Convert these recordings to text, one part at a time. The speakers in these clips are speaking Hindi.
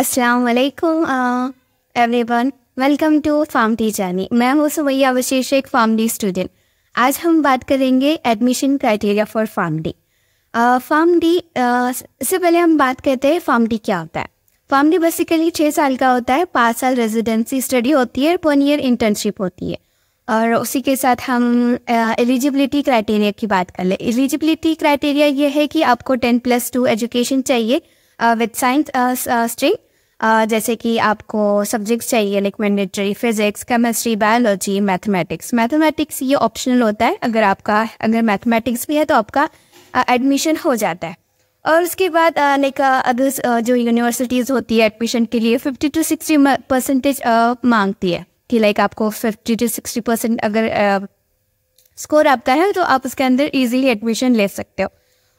असलकुम everyone welcome to the journey मैं हूँ सुमैया अवशेष एक डी स्टूडेंट आज हम बात करेंगे admission criteria for pharm pharm D इससे पहले हम बात करते हैं फार्म डी क्या होता है फार्म डी बेसिकली छः साल का होता है पाँच साल रेजिडेंसी स्टडी होती है वन ईयर इंटर्नशिप होती है और उसी के साथ हम एलिजिबिलिटी uh, क्राइटेरिया की बात कर ले एलिजिबिलिटी क्राइटेरिया ये है कि आपको टेन प्लस टू एजुकेशन चाहिए विद साइंस स्ट्रिंग जैसे कि आपको सब्जेक्ट्स चाहिए like mandatory physics chemistry biology mathematics mathematics ये ऑप्शनल होता है अगर आपका अगर मैथमेटिक्स भी है तो आपका एडमिशन हो जाता है और उसके बाद लाइक अदर्स जो यूनिवर्सिटीज़ होती है एडमिशन के लिए फिफ्टी टू सिक्सटी परसेंटेज मांगती है कि लाइक आपको फिफ्टी टू सिक्सटी परसेंट अगर स्कोर आपका है तो आप उसके अंदर इजीली एडमिशन ले सकते हो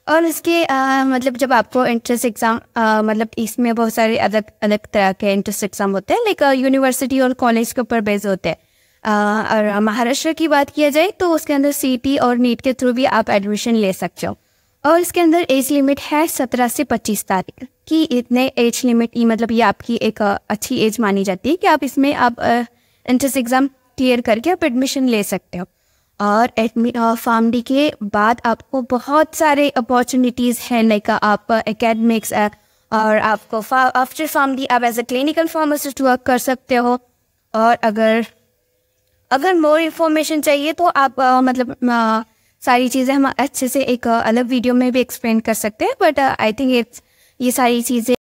और इसके आ, मतलब जब आपको एंट्रेंस एग्ज़ाम मतलब इसमें बहुत सारे अलग अलग तरह के एंट्रेंस एग्ज़ाम होते हैं लाइक यूनिवर्सिटी और कॉलेज के ऊपर बेस होते हैं और महाराष्ट्र की बात किया जाए तो उसके अंदर सी और नीट के थ्रू भी आप एडमिशन ले सकते हो और इसके अंदर एज लिमिट है सत्रह से पच्चीस तारीख की इतने एज लिमिट मतलब ये आपकी एक अच्छी एज मानी जाती है कि आप इसमें आप एंट्रेंस एग्ज़ाम क्लियर करके आप एडमिशन ले सकते हो और एडमिट डी uh, के बाद आपको बहुत सारे अपॉर्चुनिटीज़ हैं लाइक uh, आप एकेडमिक्स uh, और आपको आफ्टर डी आप as a clinical pharmacist work कर सकते हो और अगर अगर मोर इन्फॉर्मेशन चाहिए तो आप आ, मतलब आ, सारी चीज़ें हम अच्छे से एक अलग वीडियो में भी एक्सप्लेन कर सकते हैं बट आई थिंक इट्स ये सारी चीज़ें